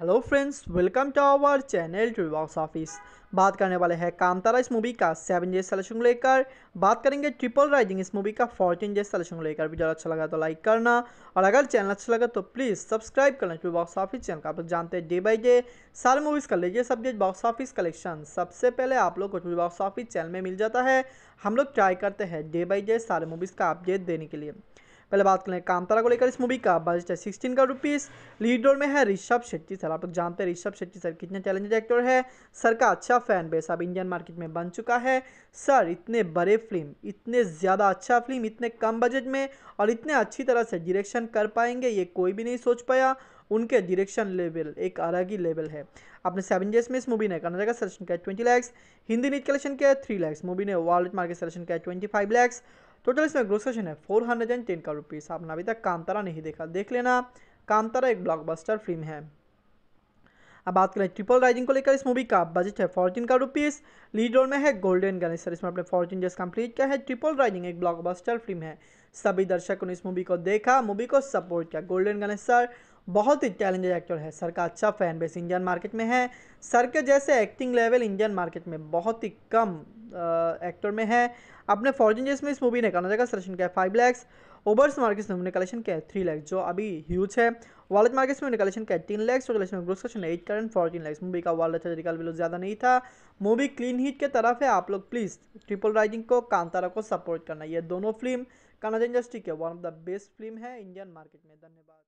hello friends welcome to our channel box office बात करने वाले हैं कामतारा इस मूवी का सेवन डेज सलेक्शन को लेकर बात करेंगे ट्रिपल राइजिंग इस मूवी का फोर्टीन डेज सलेक्शन को लेकर वीडियो अच्छा लगा तो लाइक करना और अगर चैनल अच्छा लगा तो प्लीज़ सब्सक्राइब करना बॉक्स ऑफिस चैनल का आप लोग जानते हैं डे बाई डे सारे मूवीज़ का लीजिए सब डेज बॉक्स ऑफिस कलेक्शन सबसे पहले आप लोग को बॉक्स ऑफिस चैनल में मिल जाता है हम लोग ट्राई करते हैं डे बाई डे सारे मूवीज़ का अपडेट देने के लिए पहले बात करें कामतारा को लेकर इस मूवी का बजट है सिक्सटीन का रुपीज़ लीड रोल में है ऋषभ शेट्टी सर आप लोग जानते हैं ऋषभ शेट्टी सर कितने चैलेंजेड एक्टर है सर का अच्छा फैन बेस अब इंडियन मार्केट में बन चुका है सर इतने बड़े फिल्म इतने ज़्यादा अच्छा फिल्म इतने कम बजट में और इतने अच्छी तरह से डिरेक्शन कर पाएंगे ये कोई भी नहीं सोच पाया उनके डिरेक्शन लेवल एक अलग ही लेवल है अपने सेवन डेज में इस मूवी ने कर्नाटक का सिलेक्शन किया twenty lakhs Hindi net collection किया थ्री लैक्स मूवी ने वर्ल्ड मार्केट सिलेक्शन किया ट्वेंटी फाइव लैक्स टोटल इसमें ग्रोस क्वेश्चन है फोर हंड्रेड एंड टेन का रुपीज़ आपने अभी तक कामतारा नहीं देखा देख लेना कामतारा एक ब्लॉकबस्टर फिल्म है अब बात करें ट्रिपल राइजिंग को लेकर इस मूवी का बजट है फोर्टीन का रुपीज़ लीड रोल में है गोल्डन गणेश इसमें अपने फोर्टीन डेज कंप्लीट किया है ट्रिपल राइजिंग एक ब्लॉकबस्टर फिल्म है सभी दर्शकों ने इस मूवी को देखा मूवी को सपोर्ट किया गोल्डन गनेसर बहुत ही टैलेंटेड एक्टर है सर का अच्छा फैन बेस इंडियन मार्केट में है सर के जैसे एक्टिंग लेवल इंडियन मार्केट में बहुत ही कम एक्टर में है आपने फॉर्जन जिसमें इस मूवी ने करना जाएगा सलेक्शन क्या है फाइव लैक्स ओबर्स मार्केट्स में कलेक्शन किया है थ्री लैक्स जो अभी ह्यूज है वॉलेट मार्केट्स में कलेक्शन किया है तीन लैक्स और कलेक्शन में gross collection at current fourteen lakhs movie का वर्ल्ड अच्छा रिकल वैल्यू ज़्यादा नहीं था मूवी क्लीन हिट के तरफ है आप लोग प्लीज़ ट्रिपल राइजिंग को कांतारा को सपोर्ट करना ये दोनों फिल्म कनाडा इंडस्ट्री के one of the best film है इंडियन मार्केट में धन्यवाद